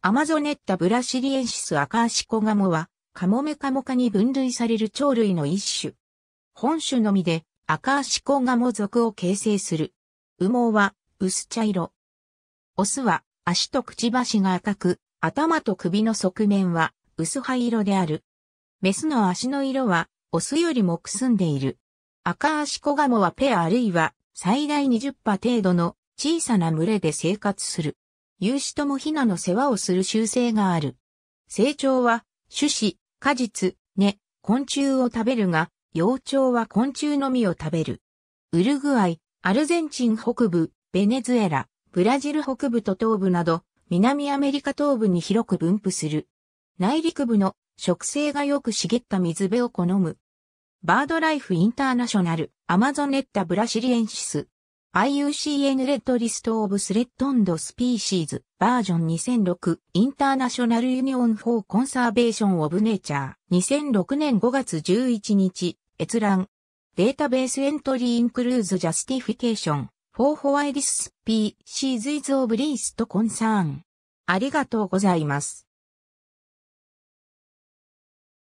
アマゾネッタブラシリエンシスアカアシコガモは、カモメカモ科に分類される鳥類の一種。本種のみで、アカアシコガモ属を形成する。羽毛は、薄茶色。オスは、足とくちばしが赤く、頭と首の側面は、薄灰色である。メスの足の色は、オスよりもくすんでいる。アカアシコガモはペアあるいは、最大20羽程度の小さな群れで生活する。有志ともヒナの世話をする習性がある。成長は、種子、果実、根、昆虫を食べるが、幼鳥は昆虫のみを食べる。ウルグアイ、アルゼンチン北部、ベネズエラ、ブラジル北部と東部など、南アメリカ東部に広く分布する。内陸部の植生がよく茂った水辺を好む。バードライフインターナショナル、アマゾネッタブラシリエンシス。IUCN レッドリストオブスレッドンドスピーシーズバージョン2006インターナショナルユニオンフォーコンサーベーションオブネイチャー2006年5月11日閲覧データベースエントリーインクルーズジャスティフィケーションフォーホワイリススピーシーズイズオブリーストコンサーンありがとうございます。